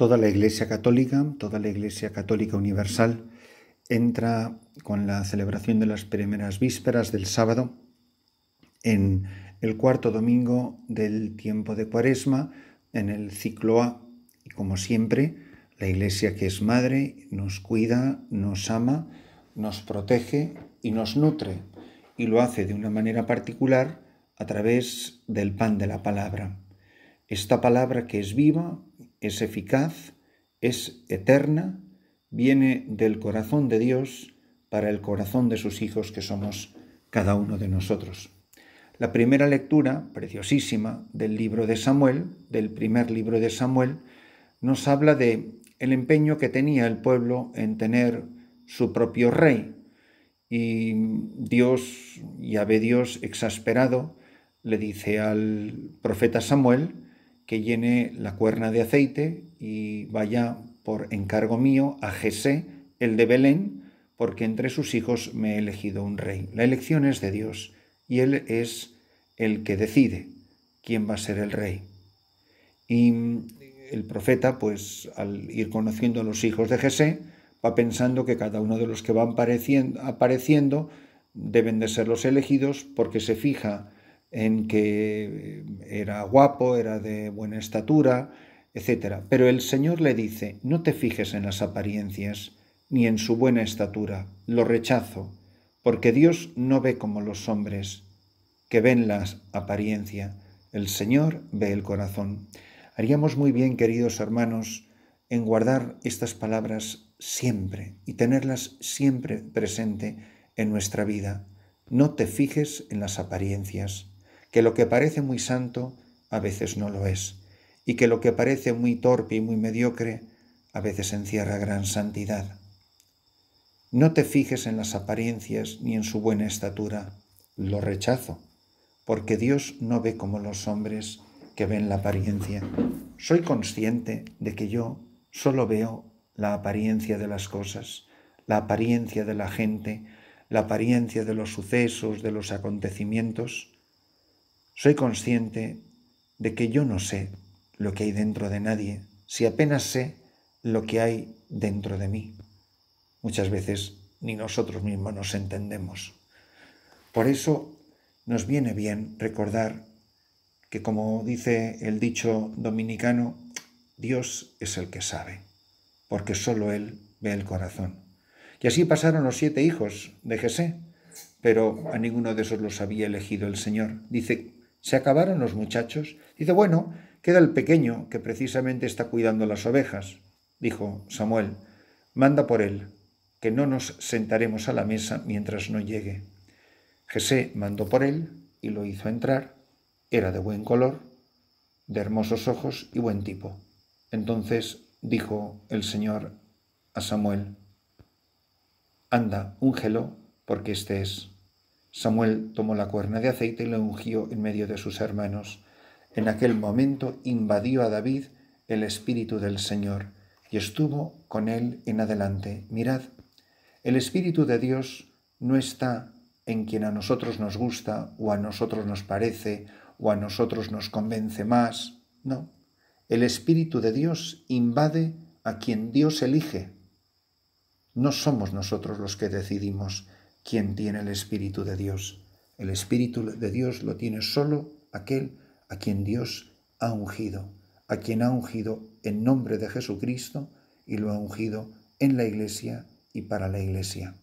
toda la Iglesia Católica, toda la Iglesia Católica Universal, entra con la celebración de las primeras vísperas del sábado en el cuarto domingo del tiempo de Cuaresma, en el ciclo A. Y como siempre, la Iglesia que es madre nos cuida, nos ama, nos protege y nos nutre, y lo hace de una manera particular a través del pan de la palabra. Esta palabra que es viva, es eficaz, es eterna, viene del corazón de Dios para el corazón de sus hijos que somos cada uno de nosotros. La primera lectura, preciosísima, del libro de Samuel, del primer libro de Samuel, nos habla de el empeño que tenía el pueblo en tener su propio rey. Y Dios, Yahvé Dios, exasperado, le dice al profeta Samuel que llene la cuerna de aceite y vaya por encargo mío a Jesé, el de Belén, porque entre sus hijos me he elegido un rey. La elección es de Dios y Él es el que decide quién va a ser el rey. Y mm, el profeta, pues al ir conociendo a los hijos de Jesé, va pensando que cada uno de los que van apareciendo, apareciendo deben de ser los elegidos porque se fija en que eh, era guapo, era de buena estatura, etc. Pero el Señor le dice, no te fijes en las apariencias ni en su buena estatura, lo rechazo, porque Dios no ve como los hombres, que ven la apariencia, el Señor ve el corazón. Haríamos muy bien, queridos hermanos, en guardar estas palabras siempre y tenerlas siempre presente en nuestra vida. No te fijes en las apariencias que lo que parece muy santo a veces no lo es, y que lo que parece muy torpe y muy mediocre a veces encierra gran santidad. No te fijes en las apariencias ni en su buena estatura, lo rechazo, porque Dios no ve como los hombres que ven la apariencia. Soy consciente de que yo solo veo la apariencia de las cosas, la apariencia de la gente, la apariencia de los sucesos, de los acontecimientos, soy consciente de que yo no sé lo que hay dentro de nadie, si apenas sé lo que hay dentro de mí. Muchas veces ni nosotros mismos nos entendemos. Por eso nos viene bien recordar que, como dice el dicho dominicano, Dios es el que sabe, porque solo Él ve el corazón. Y así pasaron los siete hijos de Jesé, pero a ninguno de esos los había elegido el Señor. Dice se acabaron los muchachos. Dice, bueno, queda el pequeño que precisamente está cuidando las ovejas. Dijo Samuel, manda por él, que no nos sentaremos a la mesa mientras no llegue. Jesé mandó por él y lo hizo entrar. Era de buen color, de hermosos ojos y buen tipo. Entonces dijo el Señor a Samuel, Anda, úngelo, porque este es. Samuel tomó la cuerna de aceite y lo ungió en medio de sus hermanos. En aquel momento invadió a David el Espíritu del Señor y estuvo con él en adelante. Mirad, el Espíritu de Dios no está en quien a nosotros nos gusta o a nosotros nos parece o a nosotros nos convence más. No, el Espíritu de Dios invade a quien Dios elige. No somos nosotros los que decidimos quien tiene el Espíritu de Dios. El Espíritu de Dios lo tiene solo aquel a quien Dios ha ungido, a quien ha ungido en nombre de Jesucristo y lo ha ungido en la iglesia y para la iglesia.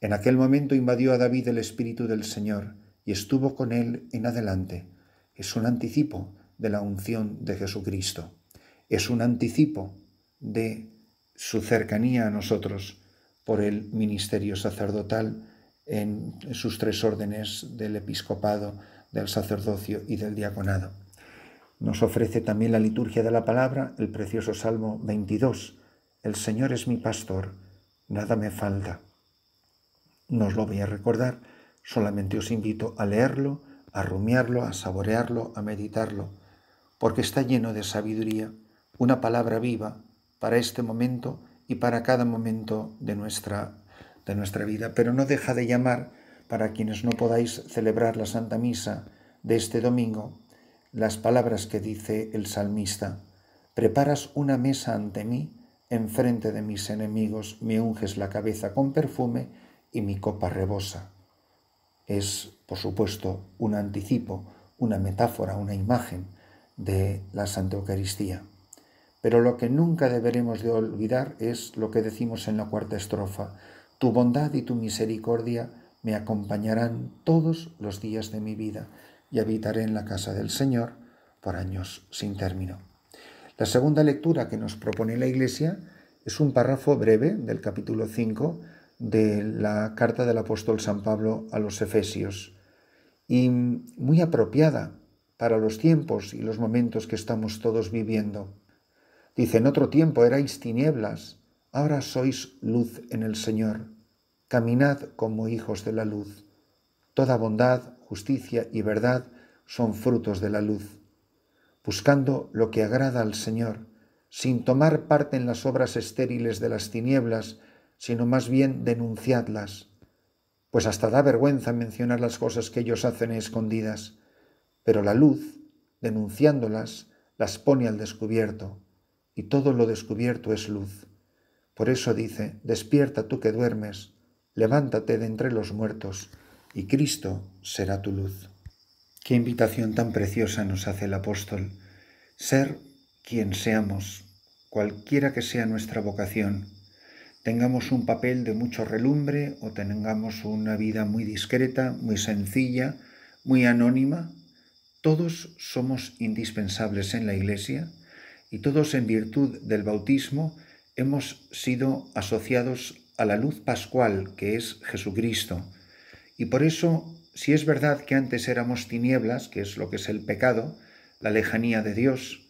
En aquel momento invadió a David el Espíritu del Señor y estuvo con él en adelante. Es un anticipo de la unción de Jesucristo. Es un anticipo de su cercanía a nosotros por el ministerio sacerdotal en sus tres órdenes del episcopado, del sacerdocio y del diaconado. Nos ofrece también la liturgia de la palabra, el precioso Salmo 22. El Señor es mi pastor, nada me falta. No os lo voy a recordar, solamente os invito a leerlo, a rumiarlo, a saborearlo, a meditarlo, porque está lleno de sabiduría, una palabra viva para este momento y para cada momento de nuestra, de nuestra vida. Pero no deja de llamar, para quienes no podáis celebrar la Santa Misa de este domingo, las palabras que dice el salmista. Preparas una mesa ante mí, enfrente de mis enemigos, me unges la cabeza con perfume y mi copa rebosa. Es, por supuesto, un anticipo, una metáfora, una imagen de la Santa Eucaristía. Pero lo que nunca deberemos de olvidar es lo que decimos en la cuarta estrofa. Tu bondad y tu misericordia me acompañarán todos los días de mi vida y habitaré en la casa del Señor por años sin término. La segunda lectura que nos propone la Iglesia es un párrafo breve del capítulo 5 de la carta del apóstol San Pablo a los Efesios y muy apropiada para los tiempos y los momentos que estamos todos viviendo. Dice, en otro tiempo erais tinieblas, ahora sois luz en el Señor. Caminad como hijos de la luz. Toda bondad, justicia y verdad son frutos de la luz. Buscando lo que agrada al Señor, sin tomar parte en las obras estériles de las tinieblas, sino más bien denunciadlas. Pues hasta da vergüenza mencionar las cosas que ellos hacen escondidas, pero la luz, denunciándolas, las pone al descubierto y todo lo descubierto es luz. Por eso dice, despierta tú que duermes, levántate de entre los muertos, y Cristo será tu luz. Qué invitación tan preciosa nos hace el apóstol. Ser quien seamos, cualquiera que sea nuestra vocación, tengamos un papel de mucho relumbre o tengamos una vida muy discreta, muy sencilla, muy anónima, todos somos indispensables en la Iglesia y todos en virtud del bautismo hemos sido asociados a la luz pascual que es Jesucristo. Y por eso, si es verdad que antes éramos tinieblas, que es lo que es el pecado, la lejanía de Dios,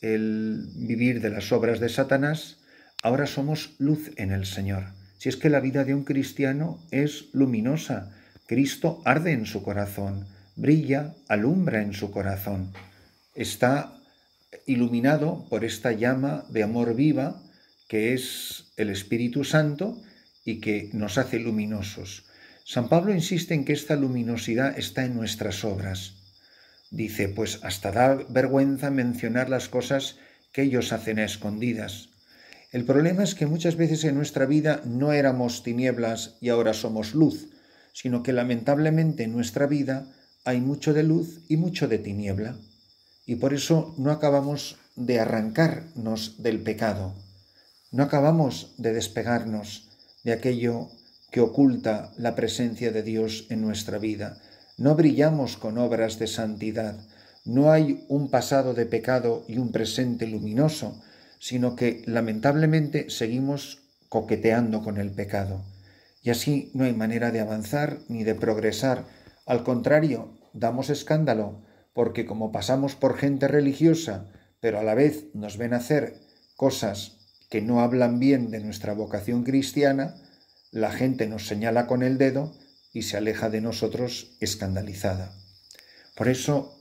el vivir de las obras de Satanás, ahora somos luz en el Señor. Si es que la vida de un cristiano es luminosa, Cristo arde en su corazón, brilla, alumbra en su corazón, está iluminado por esta llama de amor viva que es el Espíritu Santo y que nos hace luminosos. San Pablo insiste en que esta luminosidad está en nuestras obras. Dice, pues hasta da vergüenza mencionar las cosas que ellos hacen a escondidas. El problema es que muchas veces en nuestra vida no éramos tinieblas y ahora somos luz, sino que lamentablemente en nuestra vida hay mucho de luz y mucho de tiniebla y por eso no acabamos de arrancarnos del pecado, no acabamos de despegarnos de aquello que oculta la presencia de Dios en nuestra vida. No brillamos con obras de santidad, no hay un pasado de pecado y un presente luminoso, sino que lamentablemente seguimos coqueteando con el pecado. Y así no hay manera de avanzar ni de progresar. Al contrario, damos escándalo porque como pasamos por gente religiosa, pero a la vez nos ven hacer cosas que no hablan bien de nuestra vocación cristiana, la gente nos señala con el dedo y se aleja de nosotros escandalizada. Por eso,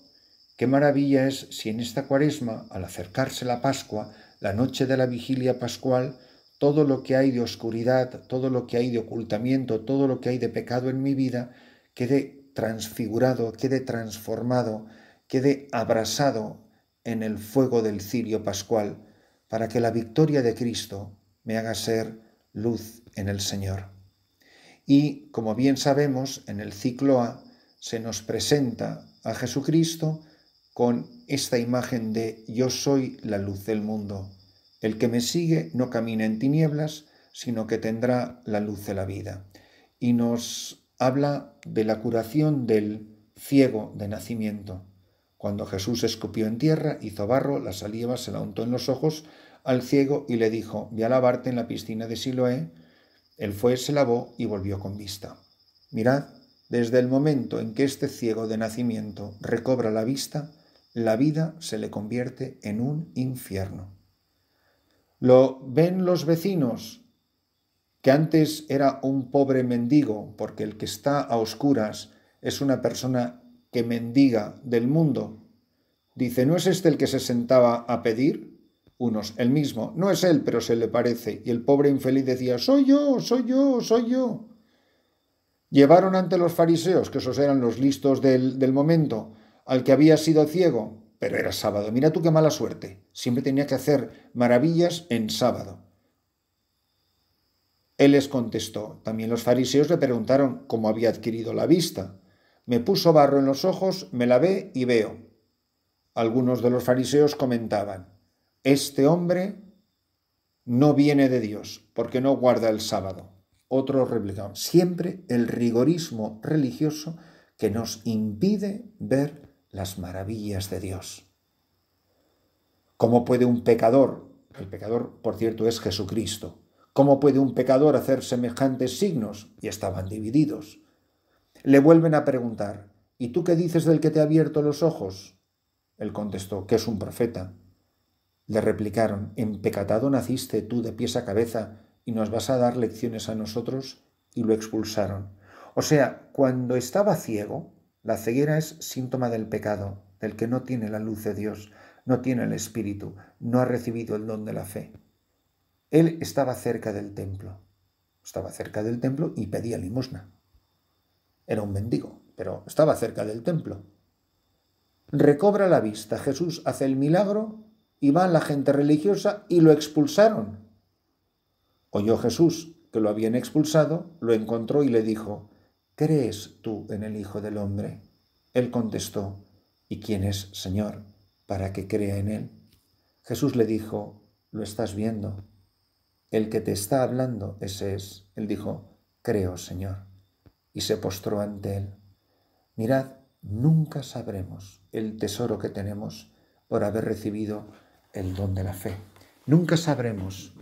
qué maravilla es si en esta cuaresma, al acercarse la Pascua, la noche de la vigilia pascual, todo lo que hay de oscuridad, todo lo que hay de ocultamiento, todo lo que hay de pecado en mi vida, quede transfigurado, quede transformado, quede abrasado en el fuego del cirio pascual, para que la victoria de Cristo me haga ser luz en el Señor. Y, como bien sabemos, en el ciclo A se nos presenta a Jesucristo con esta imagen de yo soy la luz del mundo. El que me sigue no camina en tinieblas, sino que tendrá la luz de la vida. Y nos habla de la curación del ciego de nacimiento. Cuando Jesús escupió en tierra, hizo barro, la saliva se la untó en los ojos al ciego y le dijo, ve a lavarte en la piscina de Siloé. Él fue, se lavó y volvió con vista. Mirad, desde el momento en que este ciego de nacimiento recobra la vista, la vida se le convierte en un infierno. Lo ven los vecinos, que antes era un pobre mendigo, porque el que está a oscuras es una persona que mendiga del mundo. Dice, ¿no es este el que se sentaba a pedir? Unos, el mismo, no es él, pero se le parece. Y el pobre infeliz decía, soy yo, soy yo, soy yo. Llevaron ante los fariseos, que esos eran los listos del, del momento, al que había sido ciego, pero era sábado. Mira tú qué mala suerte. Siempre tenía que hacer maravillas en sábado. Él les contestó. También los fariseos le preguntaron cómo había adquirido la vista. Me puso barro en los ojos, me lavé y veo. Algunos de los fariseos comentaban, este hombre no viene de Dios porque no guarda el sábado. Otros replicaban, siempre el rigorismo religioso que nos impide ver las maravillas de Dios. ¿Cómo puede un pecador, el pecador por cierto es Jesucristo, cómo puede un pecador hacer semejantes signos? Y estaban divididos. Le vuelven a preguntar, ¿y tú qué dices del que te ha abierto los ojos? Él contestó, que es un profeta. Le replicaron, empecatado naciste tú de pies a cabeza y nos vas a dar lecciones a nosotros, y lo expulsaron. O sea, cuando estaba ciego, la ceguera es síntoma del pecado, del que no tiene la luz de Dios, no tiene el Espíritu, no ha recibido el don de la fe. Él estaba cerca del templo, estaba cerca del templo y pedía limosna. Era un mendigo, pero estaba cerca del templo. Recobra la vista, Jesús hace el milagro y va la gente religiosa y lo expulsaron. Oyó Jesús que lo habían expulsado, lo encontró y le dijo, ¿crees tú en el Hijo del Hombre? Él contestó, ¿y quién es, Señor, para que crea en él? Jesús le dijo, lo estás viendo. El que te está hablando, ese es. Él dijo, creo, Señor y se postró ante él. Mirad, nunca sabremos el tesoro que tenemos por haber recibido el don de la fe. Nunca sabremos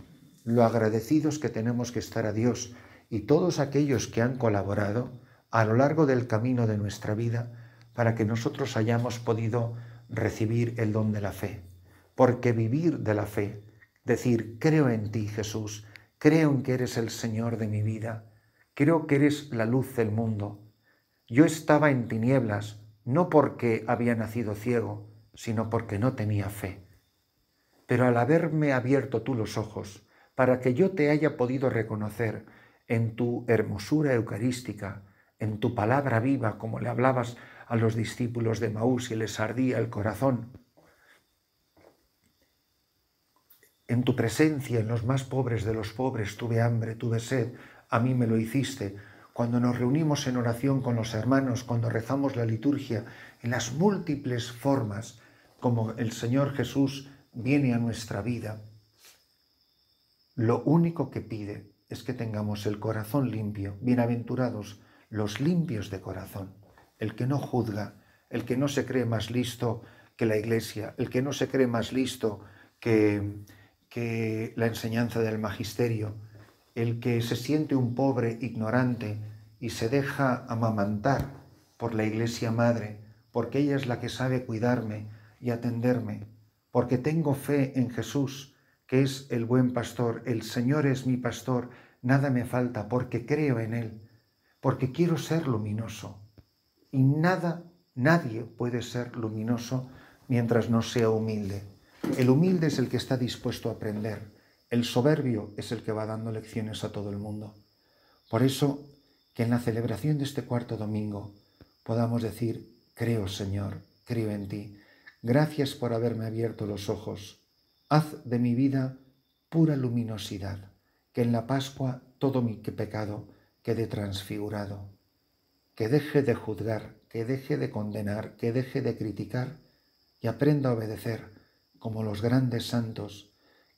lo agradecidos que tenemos que estar a Dios y todos aquellos que han colaborado a lo largo del camino de nuestra vida para que nosotros hayamos podido recibir el don de la fe. Porque vivir de la fe, decir, creo en ti Jesús, creo en que eres el Señor de mi vida, creo que eres la luz del mundo. Yo estaba en tinieblas, no porque había nacido ciego, sino porque no tenía fe. Pero al haberme abierto tú los ojos, para que yo te haya podido reconocer en tu hermosura eucarística, en tu palabra viva, como le hablabas a los discípulos de Maús y les ardía el corazón, en tu presencia, en los más pobres de los pobres, tuve hambre, tuve sed, a mí me lo hiciste. Cuando nos reunimos en oración con los hermanos, cuando rezamos la liturgia, en las múltiples formas como el Señor Jesús viene a nuestra vida, lo único que pide es que tengamos el corazón limpio. Bienaventurados los limpios de corazón, el que no juzga, el que no se cree más listo que la iglesia, el que no se cree más listo que, que la enseñanza del magisterio, el que se siente un pobre ignorante y se deja amamantar por la Iglesia Madre, porque ella es la que sabe cuidarme y atenderme, porque tengo fe en Jesús, que es el buen pastor, el Señor es mi pastor, nada me falta, porque creo en Él, porque quiero ser luminoso. Y nada, nadie puede ser luminoso mientras no sea humilde. El humilde es el que está dispuesto a aprender el soberbio es el que va dando lecciones a todo el mundo. Por eso, que en la celebración de este cuarto domingo podamos decir, creo Señor, creo en ti, gracias por haberme abierto los ojos, haz de mi vida pura luminosidad, que en la Pascua todo mi pecado quede transfigurado, que deje de juzgar, que deje de condenar, que deje de criticar y aprenda a obedecer como los grandes santos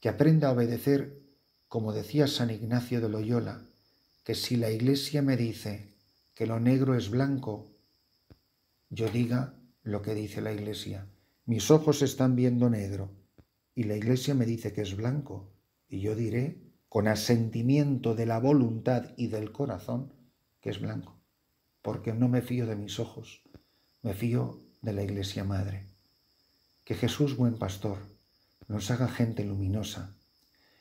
que aprenda a obedecer, como decía San Ignacio de Loyola, que si la Iglesia me dice que lo negro es blanco, yo diga lo que dice la Iglesia. Mis ojos están viendo negro y la Iglesia me dice que es blanco y yo diré con asentimiento de la voluntad y del corazón que es blanco, porque no me fío de mis ojos, me fío de la Iglesia Madre. Que Jesús, buen pastor, nos haga gente luminosa,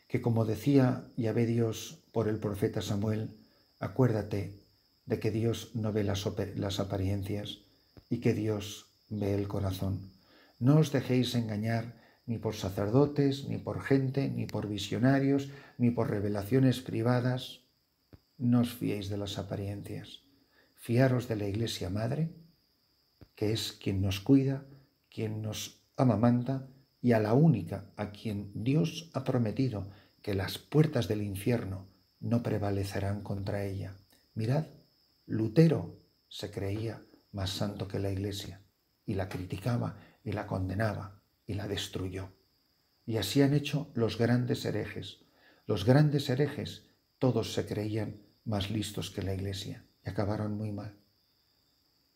que como decía Yahvé Dios por el profeta Samuel, acuérdate de que Dios no ve las, las apariencias y que Dios ve el corazón. No os dejéis engañar ni por sacerdotes, ni por gente, ni por visionarios, ni por revelaciones privadas. No os fiéis de las apariencias. Fiaros de la Iglesia Madre, que es quien nos cuida, quien nos amamanta y a la única a quien Dios ha prometido que las puertas del infierno no prevalecerán contra ella. Mirad, Lutero se creía más santo que la Iglesia y la criticaba y la condenaba y la destruyó. Y así han hecho los grandes herejes. Los grandes herejes todos se creían más listos que la Iglesia y acabaron muy mal.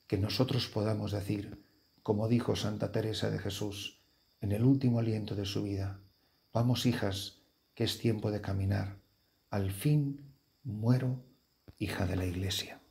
Que nosotros podamos decir, como dijo Santa Teresa de Jesús, en el último aliento de su vida. Vamos, hijas, que es tiempo de caminar. Al fin muero, hija de la iglesia.